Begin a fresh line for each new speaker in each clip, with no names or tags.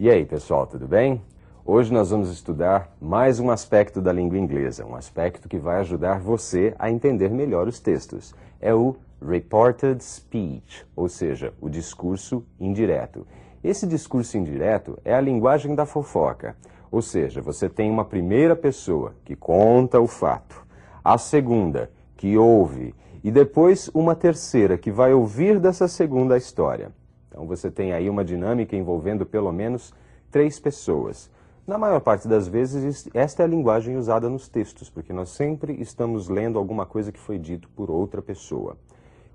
E aí, pessoal, tudo bem? Hoje nós vamos estudar mais um aspecto da língua inglesa, um aspecto que vai ajudar você a entender melhor os textos. É o reported speech, ou seja, o discurso indireto. Esse discurso indireto é a linguagem da fofoca, ou seja, você tem uma primeira pessoa que conta o fato, a segunda que ouve e depois uma terceira que vai ouvir dessa segunda história. Então você tem aí uma dinâmica envolvendo pelo menos três pessoas. Na maior parte das vezes, esta é a linguagem usada nos textos, porque nós sempre estamos lendo alguma coisa que foi dito por outra pessoa.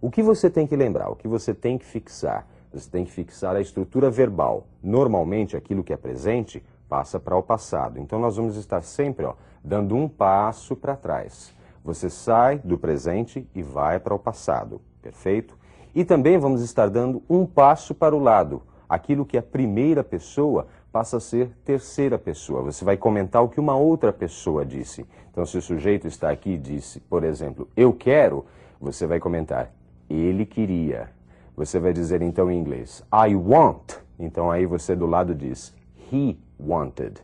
O que você tem que lembrar, o que você tem que fixar? Você tem que fixar a estrutura verbal. Normalmente, aquilo que é presente passa para o passado. Então, nós vamos estar sempre ó, dando um passo para trás. Você sai do presente e vai para o passado, perfeito? E também vamos estar dando um passo para o lado. Aquilo que é primeira pessoa passa a ser terceira pessoa. Você vai comentar o que uma outra pessoa disse. Então, se o sujeito está aqui e disse, por exemplo, eu quero, você vai comentar, ele queria. Você vai dizer então em inglês, I want. Então aí você do lado diz, he wanted.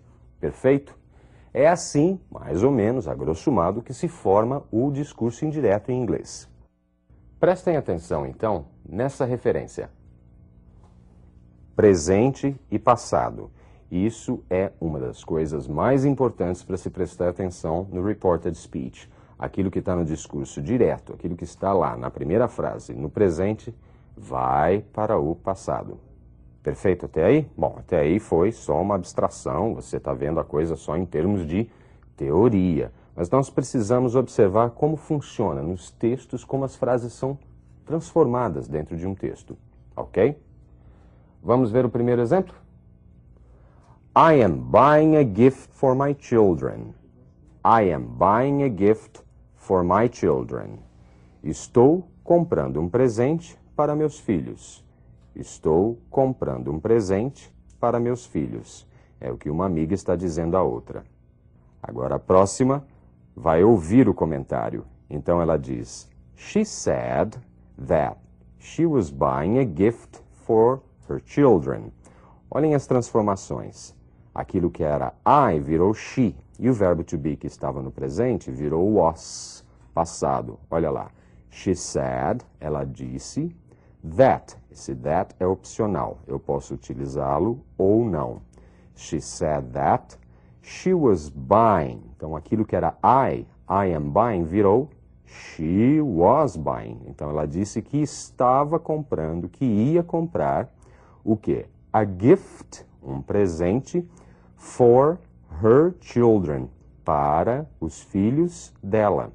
Perfeito? É assim, mais ou menos, a grosso modo, que se forma o discurso indireto em inglês. Prestem atenção, então, nessa referência. Presente e passado. Isso é uma das coisas mais importantes para se prestar atenção no reported speech. Aquilo que está no discurso direto, aquilo que está lá na primeira frase, no presente, vai para o passado. Perfeito até aí? Bom, até aí foi só uma abstração, você está vendo a coisa só em termos de teoria. Mas nós precisamos observar como funciona nos textos, como as frases são transformadas dentro de um texto. Ok? Vamos ver o primeiro exemplo? I am buying a gift for my children. I am buying a gift for my children. Estou comprando um presente para meus filhos. Estou comprando um presente para meus filhos. É o que uma amiga está dizendo à outra. Agora a próxima vai ouvir o comentário. Então ela diz: She said that she was buying a gift for her children. Olhem as transformações. Aquilo que era I virou she. E o verbo to be que estava no presente virou was, passado. Olha lá. She said, ela disse, that. Esse that é opcional. Eu posso utilizá-lo ou não. She said that She was buying. Então aquilo que era I, I am buying, virou she was buying. Então ela disse que estava comprando, que ia comprar o quê? A gift, um presente, for her children, para os filhos dela.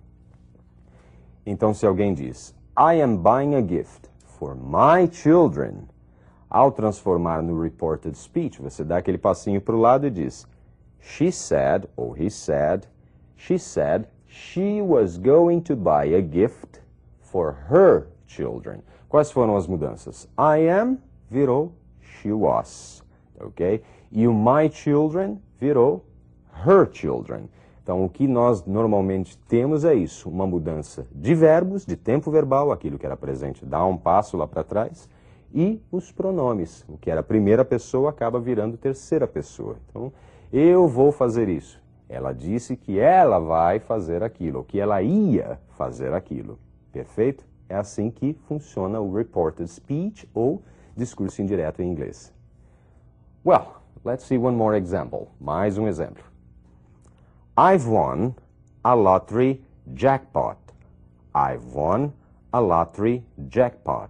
Então se alguém diz, I am buying a gift for my children, ao transformar no reported speech, você dá aquele passinho para o lado e diz, She said, ou he said, she said she was going to buy a gift for her children. Quais foram as mudanças? I am virou she was, ok? E my children virou her children. Então, o que nós normalmente temos é isso, uma mudança de verbos, de tempo verbal, aquilo que era presente dá um passo lá para trás, e os pronomes, o que era primeira pessoa acaba virando terceira pessoa. Então, eu vou fazer isso. Ela disse que ela vai fazer aquilo, que ela ia fazer aquilo. Perfeito? É assim que funciona o reported speech ou discurso indireto em inglês. Well, let's see one more example. Mais um exemplo. I've won a lottery jackpot. I've won a lottery jackpot.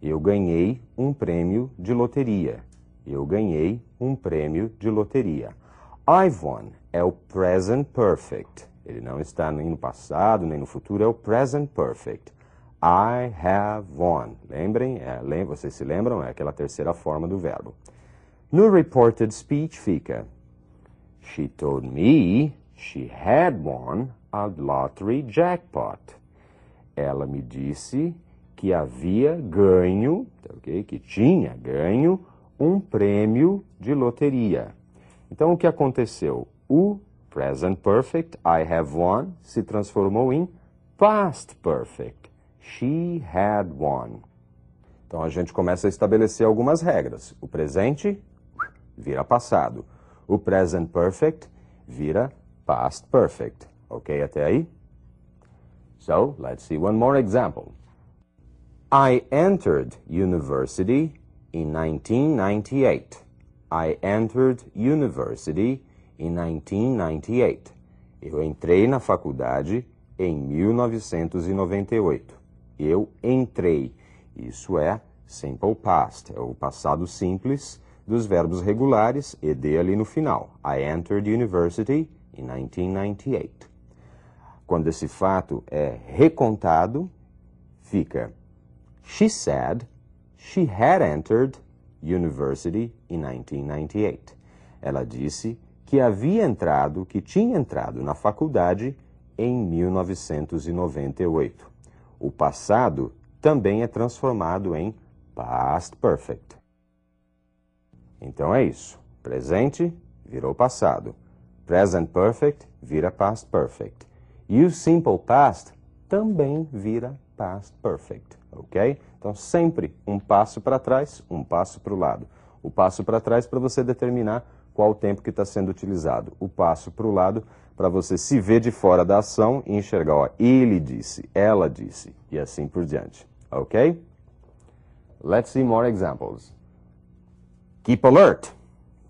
Eu ganhei um prêmio de loteria. Eu ganhei um prêmio de loteria. I won é o present perfect. Ele não está nem no passado, nem no futuro, é o present perfect. I have won. Lembrem? É, lem vocês se lembram? É aquela terceira forma do verbo. No reported speech fica: She told me she had won a lottery jackpot. Ela me disse que havia ganho, tá okay, que tinha ganho um prêmio de loteria. Então o que aconteceu? O present perfect, I have won, se transformou em past perfect, she had won. Então a gente começa a estabelecer algumas regras. O presente vira passado. O present perfect vira past perfect. Ok até aí? So, let's see one more example. I entered university in 1998. I entered university in 1998. Eu entrei na faculdade em 1998. Eu entrei. Isso é simple past, é o passado simples dos verbos regulares ed ali no final. I entered university in 1998. Quando esse fato é recontado, fica She said She had entered university in 1998. Ela disse que havia entrado, que tinha entrado na faculdade em 1998. O passado também é transformado em past perfect. Então é isso. Presente virou passado. Present perfect vira past perfect. E o simple past também vira past perfect ok? Então, sempre um passo para trás, um passo para o lado. O passo para trás para você determinar qual o tempo que está sendo utilizado. O passo para o lado para você se ver de fora da ação e enxergar, ó, ele disse, ela disse, e assim por diante, ok? Let's see more examples. Keep alert,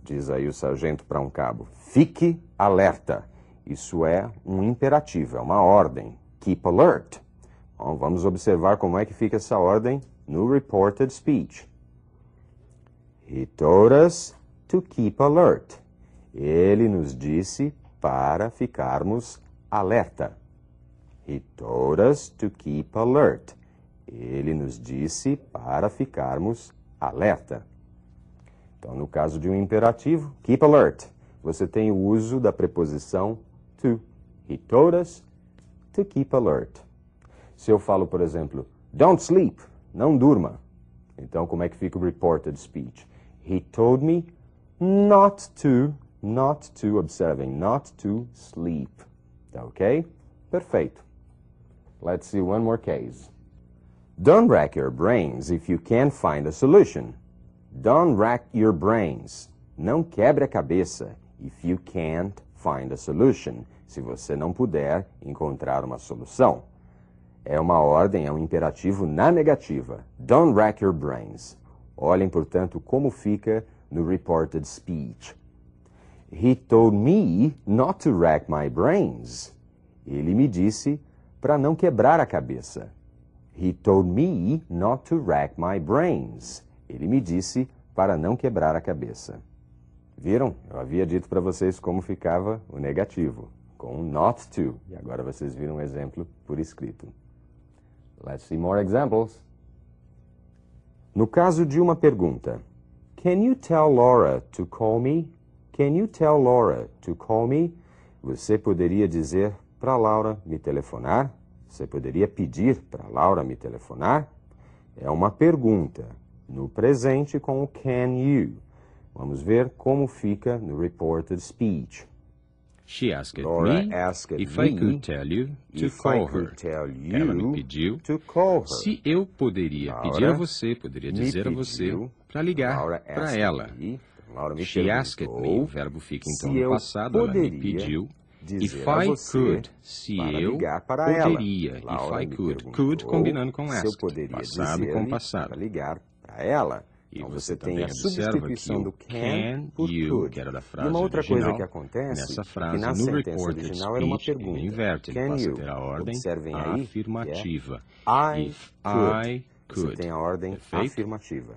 diz aí o sargento para um cabo. Fique alerta. Isso é um imperativo, é uma ordem. Keep alert. Bom, vamos observar como é que fica essa ordem no reported speech. He told us to keep alert. Ele nos disse para ficarmos alerta. He told us to keep alert. Ele nos disse para ficarmos alerta. Então, no caso de um imperativo, keep alert, você tem o uso da preposição to. He told us to keep alert. Se eu falo, por exemplo, don't sleep, não durma. Então, como é que fica o reported speech? He told me not to, not to, observing, not to sleep. Tá ok? Perfeito. Let's see one more case. Don't rack your brains if you can't find a solution. Don't rack your brains. Não quebre a cabeça if you can't find a solution. Se você não puder encontrar uma solução. É uma ordem, é um imperativo na negativa. Don't rack your brains. Olhem, portanto, como fica no reported speech. He told me not to rack my brains. Ele me disse para não quebrar a cabeça. He told me not to rack my brains. Ele me disse para não quebrar a cabeça. Viram? Eu havia dito para vocês como ficava o negativo, com not to. E agora vocês viram um exemplo por escrito. Let's see more examples. No caso de uma pergunta, Can you tell Laura to call me? Can you tell Laura to call me? Você poderia dizer para Laura me telefonar? Você poderia pedir para Laura me telefonar? É uma pergunta no presente com o can you. Vamos ver como fica no reported speech. She asked Laura me asked if me I could tell you to call her. Ela me pediu To call her. se eu poderia Laura pedir a você, poderia dizer a você para ligar para ela. Me, She asked me, O verbo fica então no passado, ela me pediu If I could, se eu poderia, ela. if I could, could combinando com asked, passado com passado. Para ligar para ela. E então você, você tem a substituição do can por could. Que era da frase e uma outra original, coisa que acontece nessa frase, que na sentença original era uma pergunta. inverte, can you? a a ordem Observem aí, afirmativa. É, I, could. I could. Você tem a ordem Perfeito? É afirmativa.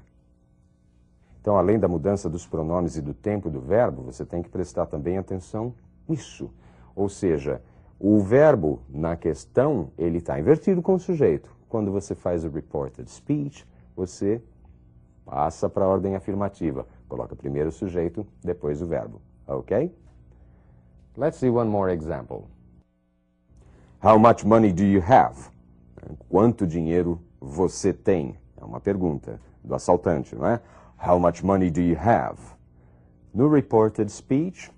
Então, além da mudança dos pronomes e do tempo do verbo, você tem que prestar também atenção nisso. Ou seja, o verbo na questão, ele está invertido com o sujeito. Quando você faz o reported speech, você Passa para a ordem afirmativa. Coloca primeiro o sujeito, depois o verbo. Ok? Let's see one more example. How much money do you have? Quanto dinheiro você tem? É uma pergunta do assaltante, não é? How much money do you have? No reported speech,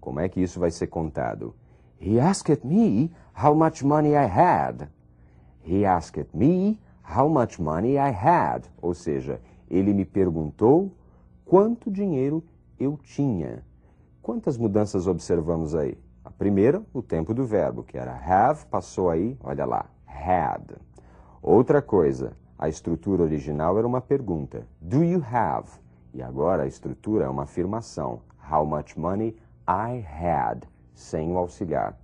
como é que isso vai ser contado? He asked me how much money I had. He asked me how much money I had. Ou seja, ele me perguntou quanto dinheiro eu tinha. Quantas mudanças observamos aí? A primeira, o tempo do verbo, que era have, passou aí, olha lá, had. Outra coisa, a estrutura original era uma pergunta, do you have? E agora a estrutura é uma afirmação, how much money I had, sem o auxiliar.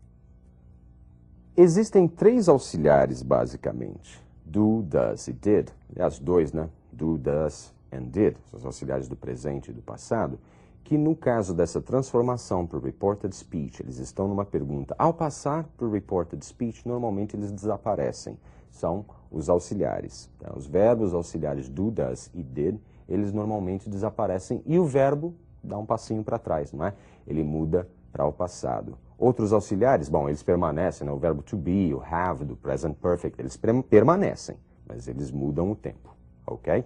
Existem três auxiliares, basicamente, do, does e did. Aliás, dois, né? do, does and did, os auxiliares do presente e do passado, que no caso dessa transformação para o reported speech, eles estão numa pergunta. Ao passar para o reported speech, normalmente eles desaparecem. São os auxiliares. Tá? Os verbos auxiliares do, does e did, eles normalmente desaparecem e o verbo dá um passinho para trás, não é? Ele muda para o passado. Outros auxiliares, bom, eles permanecem, né? o verbo to be, o have, do present perfect, eles permanecem, mas eles mudam o tempo. Okay.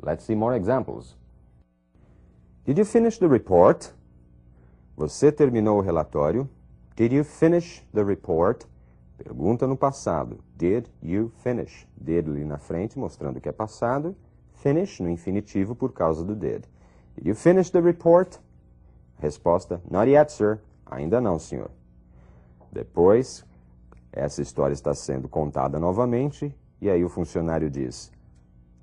Let's see more examples. Did you finish the report? Você terminou o relatório? Did you finish the report? Pergunta no passado. Did you finish? Did ali na frente, mostrando que é passado. Finish no infinitivo por causa do did. Did you finish the report? Resposta: Not yet, sir. Ainda não, senhor. Depois, essa história está sendo contada novamente e aí o funcionário diz: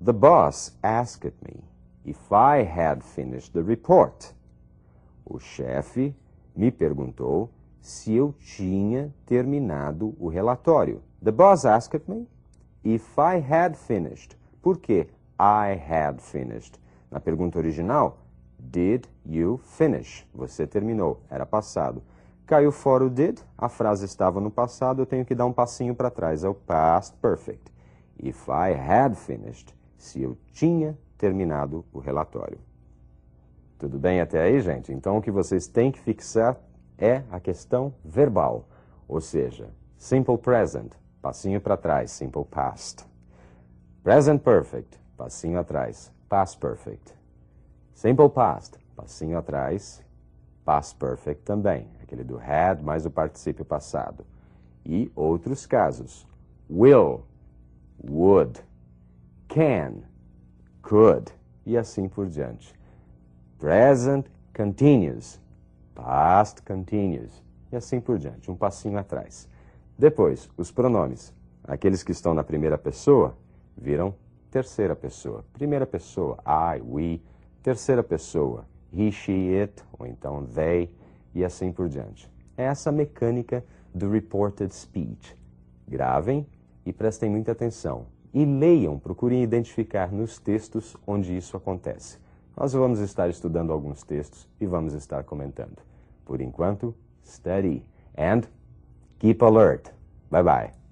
The boss asked me if I had finished the report. O chefe me perguntou se eu tinha terminado o relatório. The boss asked me if I had finished. Por que I had finished? Na pergunta original, did you finish? Você terminou, era passado. Caiu fora o did, a frase estava no passado, eu tenho que dar um passinho para trás, é o past perfect. If I had finished, se eu tinha terminado o relatório. Tudo bem até aí, gente? Então o que vocês têm que fixar é a questão verbal, ou seja, simple present, passinho para trás, simple past. Present perfect, passinho atrás, past perfect. Simple past, passinho atrás, past perfect também, aquele do had mais o particípio passado. E outros casos. Will, would, can, could e assim por diante. Present continuous, past continuous e assim por diante, um passinho atrás. Depois, os pronomes. Aqueles que estão na primeira pessoa viram terceira pessoa. Primeira pessoa, I, we. Terceira pessoa, he, she, it, ou então they, e assim por diante. É essa mecânica do reported speech. Gravem e prestem muita atenção e leiam, procurem identificar nos textos onde isso acontece. Nós vamos estar estudando alguns textos e vamos estar comentando. Por enquanto, study and keep alert. Bye bye.